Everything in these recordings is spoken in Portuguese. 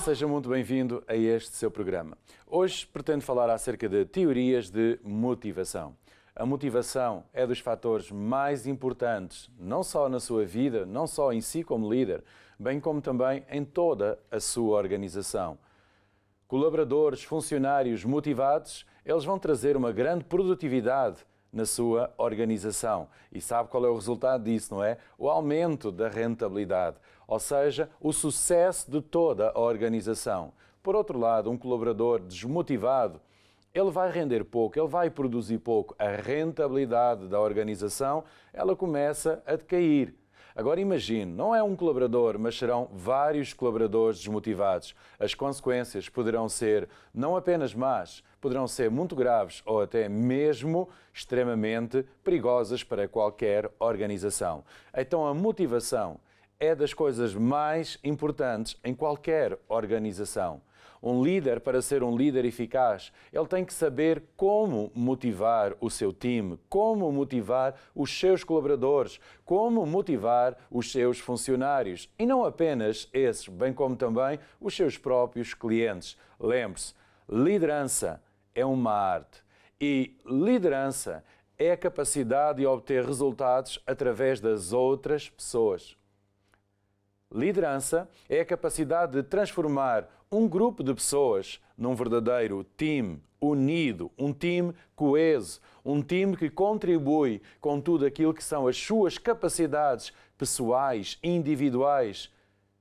Seja muito bem-vindo a este seu programa. Hoje pretendo falar acerca de teorias de motivação. A motivação é dos fatores mais importantes, não só na sua vida, não só em si como líder, bem como também em toda a sua organização. Colaboradores, funcionários motivados, eles vão trazer uma grande produtividade na sua organização. E sabe qual é o resultado disso, não é? O aumento da rentabilidade ou seja, o sucesso de toda a organização. Por outro lado, um colaborador desmotivado, ele vai render pouco, ele vai produzir pouco. A rentabilidade da organização, ela começa a decair. Agora imagine, não é um colaborador, mas serão vários colaboradores desmotivados. As consequências poderão ser não apenas más, poderão ser muito graves ou até mesmo extremamente perigosas para qualquer organização. Então a motivação é das coisas mais importantes em qualquer organização. Um líder, para ser um líder eficaz, ele tem que saber como motivar o seu time, como motivar os seus colaboradores, como motivar os seus funcionários e não apenas esses, bem como também os seus próprios clientes. Lembre-se, liderança é uma arte e liderança é a capacidade de obter resultados através das outras pessoas. Liderança é a capacidade de transformar um grupo de pessoas num verdadeiro time unido, um time coeso, um time que contribui com tudo aquilo que são as suas capacidades pessoais, individuais,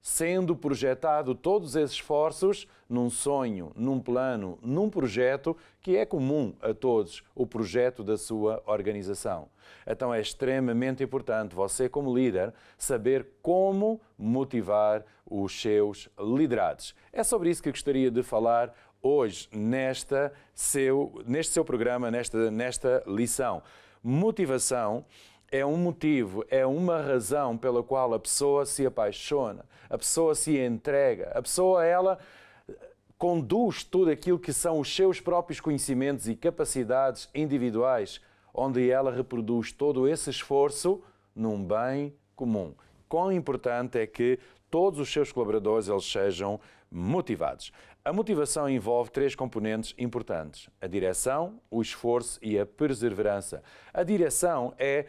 sendo projetado todos esses esforços num sonho, num plano, num projeto que é comum a todos, o projeto da sua organização. Então é extremamente importante você como líder saber como motivar os seus liderados. É sobre isso que gostaria de falar hoje nesta seu, neste seu programa, nesta, nesta lição. Motivação é um motivo, é uma razão pela qual a pessoa se apaixona, a pessoa se entrega, a pessoa ela eh, conduz tudo aquilo que são os seus próprios conhecimentos e capacidades individuais, onde ela reproduz todo esse esforço num bem comum. Quão importante é que todos os seus colaboradores eles sejam motivados. A motivação envolve três componentes importantes: a direção, o esforço e a perseverança. A direção é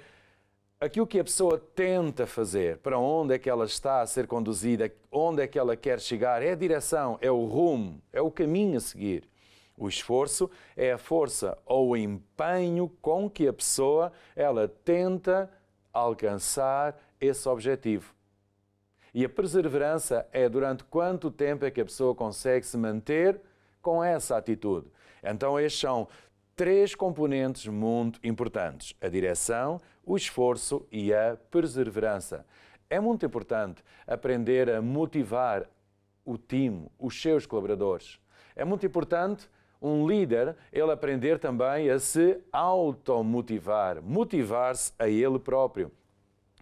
aquilo que a pessoa tenta fazer, para onde é que ela está a ser conduzida, onde é que ela quer chegar, é a direção, é o rumo, é o caminho a seguir. O esforço é a força ou o empenho com que a pessoa ela tenta alcançar esse objetivo. E a perseverança é durante quanto tempo é que a pessoa consegue se manter com essa atitude. Então, estes são três componentes muito importantes: a direção, o esforço e a perseverança. É muito importante aprender a motivar o time, os seus colaboradores. É muito importante um líder ele aprender também a se automotivar, motivar-se a ele próprio.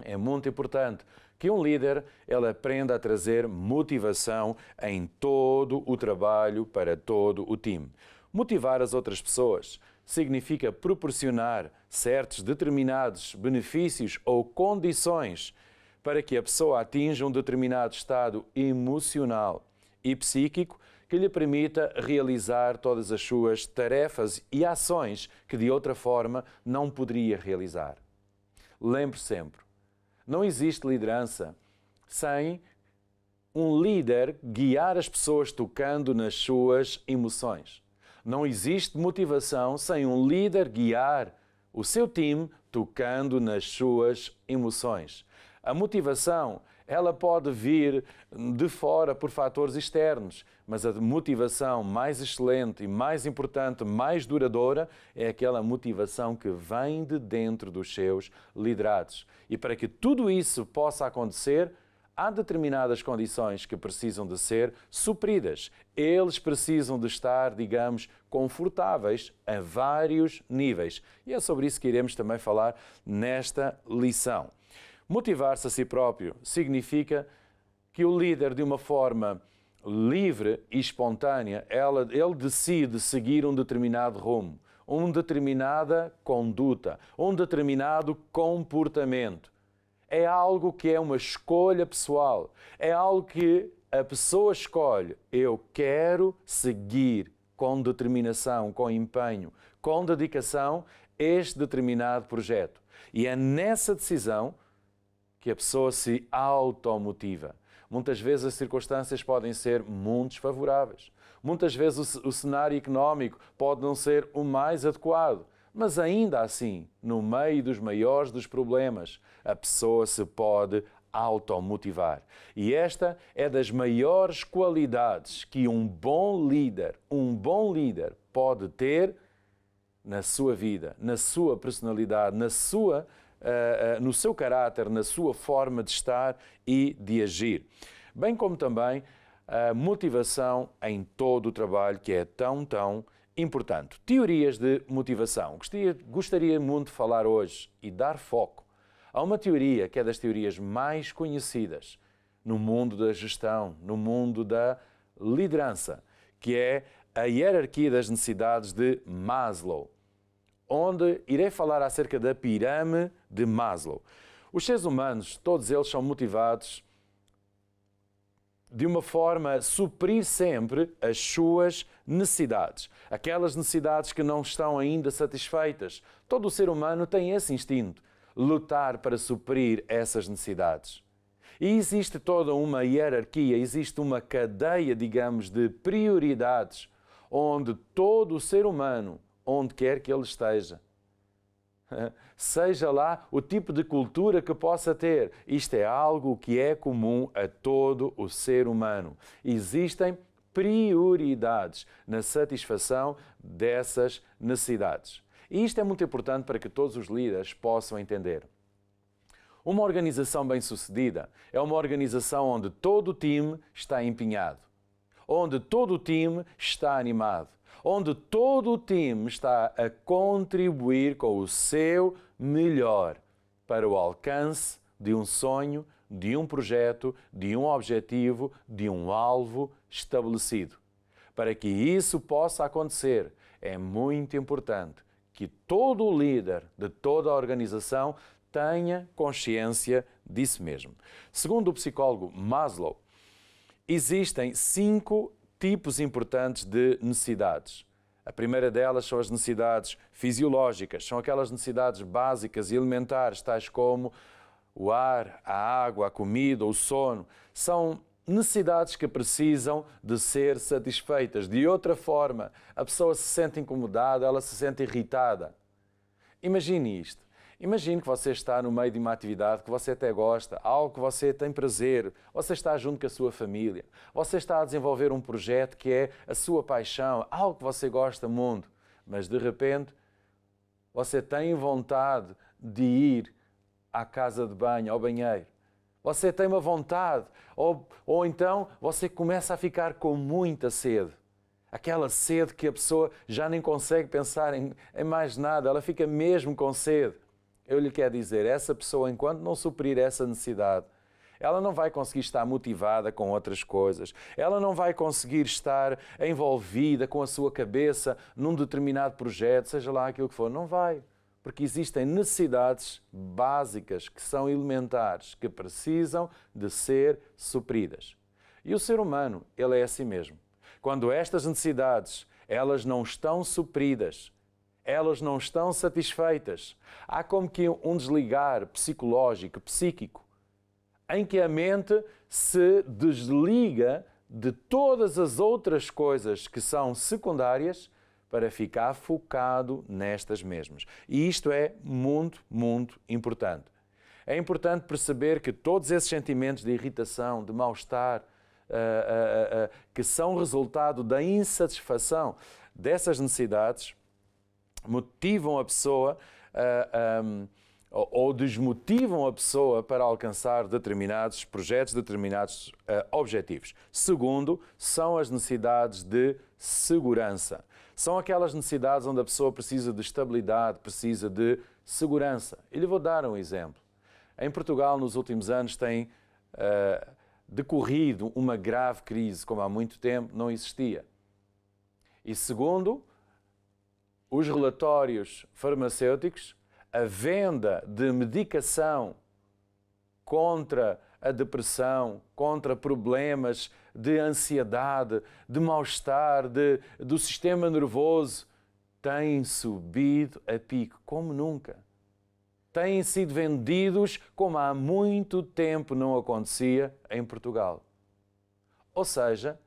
É muito importante que um líder ele aprenda a trazer motivação em todo o trabalho para todo o time. Motivar as outras pessoas significa proporcionar certos determinados benefícios ou condições para que a pessoa atinja um determinado estado emocional e psíquico que lhe permita realizar todas as suas tarefas e ações que de outra forma não poderia realizar. Lembre sempre, não existe liderança sem um líder guiar as pessoas tocando nas suas emoções. Não existe motivação sem um líder guiar o seu time tocando nas suas emoções. A motivação, ela pode vir de fora por fatores externos, mas a motivação mais excelente e mais importante, mais duradoura, é aquela motivação que vem de dentro dos seus liderados. E para que tudo isso possa acontecer, há determinadas condições que precisam de ser supridas. Eles precisam de estar, digamos, confortáveis a vários níveis. E é sobre isso que iremos também falar nesta lição. Motivar-se a si próprio significa que o líder, de uma forma livre e espontânea, ela, ele decide seguir um determinado rumo, uma determinada conduta, um determinado comportamento é algo que é uma escolha pessoal, é algo que a pessoa escolhe. Eu quero seguir com determinação, com empenho, com dedicação este determinado projeto. E é nessa decisão que a pessoa se automotiva. Muitas vezes as circunstâncias podem ser muito desfavoráveis. Muitas vezes o, cenário económico pode não ser o mais adequado. Mas ainda assim, no meio dos maiores dos problemas, a pessoa se pode automotivar. E esta é das maiores qualidades que um bom líder, um bom líder pode ter na sua vida, na sua personalidade, na sua, uh, uh, no seu caráter, na sua forma de estar e de agir. Bem como também a motivação em todo o trabalho que é tão, tão importante. Teorias de motivação. Gostaria muito de falar hoje e dar foco a uma teoria que é das teorias mais conhecidas no mundo da gestão, no mundo da liderança, que é a hierarquia das necessidades de Maslow, onde irei falar acerca da pirâmide de Maslow. Os seres humanos, todos eles são motivados de uma forma suprir sempre as suas necessidades, aquelas necessidades que não estão ainda satisfeitas. Todo o ser humano tem esse instinto, lutar para suprir essas necessidades. E existe toda uma hierarquia, existe uma cadeia, digamos, de prioridades, onde todo o ser humano, onde quer que ele esteja, seja lá o tipo de cultura que possa ter. Isto é algo que é comum a todo o ser humano. Existem prioridades na satisfação dessas necessidades. E isto é muito importante para que todos os líderes possam entender. Uma organização bem-sucedida é uma organização onde todo o time está empenhado, onde todo o time está animado, onde todo o time está a contribuir com o seu melhor para o alcance de um sonho, de um projeto, de um objetivo, de um alvo estabelecido. Para que isso possa acontecer, é muito importante que todo o líder de toda a organização tenha consciência disso mesmo. Segundo o psicólogo Maslow, existem cinco tipos importantes de necessidades. A primeira delas são as necessidades fisiológicas, são aquelas necessidades básicas e elementares, tais como o ar, a água, a comida, o sono. São necessidades que precisam de ser satisfeitas. De outra forma, a pessoa se sente incomodada, ela se sente irritada. Imagine isto. Imagine que você está no meio de uma atividade que você até gosta, algo que você tem prazer, você está junto com a sua família, você está a desenvolver um projeto que é a sua paixão, algo que você gosta muito, mas de repente você tem vontade de ir à casa de banho, ao banheiro. Você tem uma vontade, ou, ou então você começa a ficar com muita sede. Aquela sede que a pessoa já nem consegue pensar em, em mais nada, ela fica mesmo com sede. Eu lhe quero dizer, essa pessoa, enquanto não suprir essa necessidade, ela não vai conseguir estar motivada com outras coisas, ela não vai conseguir estar envolvida com a sua cabeça num determinado projeto, seja lá aquilo que for, não vai. Porque existem necessidades básicas que são elementares, que precisam de ser supridas. E o ser humano, ele é assim mesmo. Quando estas necessidades, elas não estão supridas, elas não estão satisfeitas. Há como que um desligar psicológico, psíquico, em que a mente se desliga de todas as outras coisas que são secundárias para ficar focado nestas mesmas. E isto é muito, muito importante. É importante perceber que todos esses sentimentos de irritação, de mal-estar, eh, eh, eh, que são resultado da insatisfação dessas necessidades, motivam a pessoa a, eh, ehm, ou desmotivam a pessoa para alcançar determinados projetos, determinados uh, objetivos. Segundo, são as necessidades de segurança. São aquelas necessidades onde a pessoa precisa de estabilidade, precisa de segurança. E lhe vou dar um exemplo. Em Portugal, nos últimos anos, tem uh, decorrido uma grave crise, como há muito tempo não existia. E segundo, os relatórios farmacêuticos, a venda de medicação contra a depressão, contra problemas de ansiedade, de mal-estar, do sistema nervoso, tem subido a pico, como nunca. Têm sido vendidos como há muito tempo não acontecia em Portugal. Ou seja,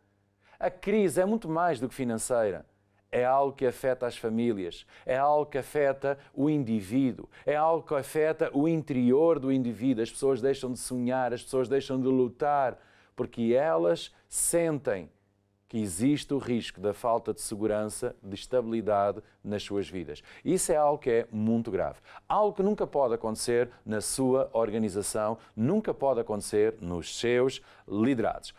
a crise é muito mais do que financeira é algo que afeta as famílias, é algo que afeta o indivíduo, é algo que afeta o interior do indivíduo. As pessoas deixam de sonhar, as pessoas deixam de lutar, porque elas sentem que existe o risco da falta de segurança, de estabilidade nas suas vidas. Isso é algo que é muito grave. Algo que nunca pode acontecer na sua organização, nunca pode acontecer nos seus liderados.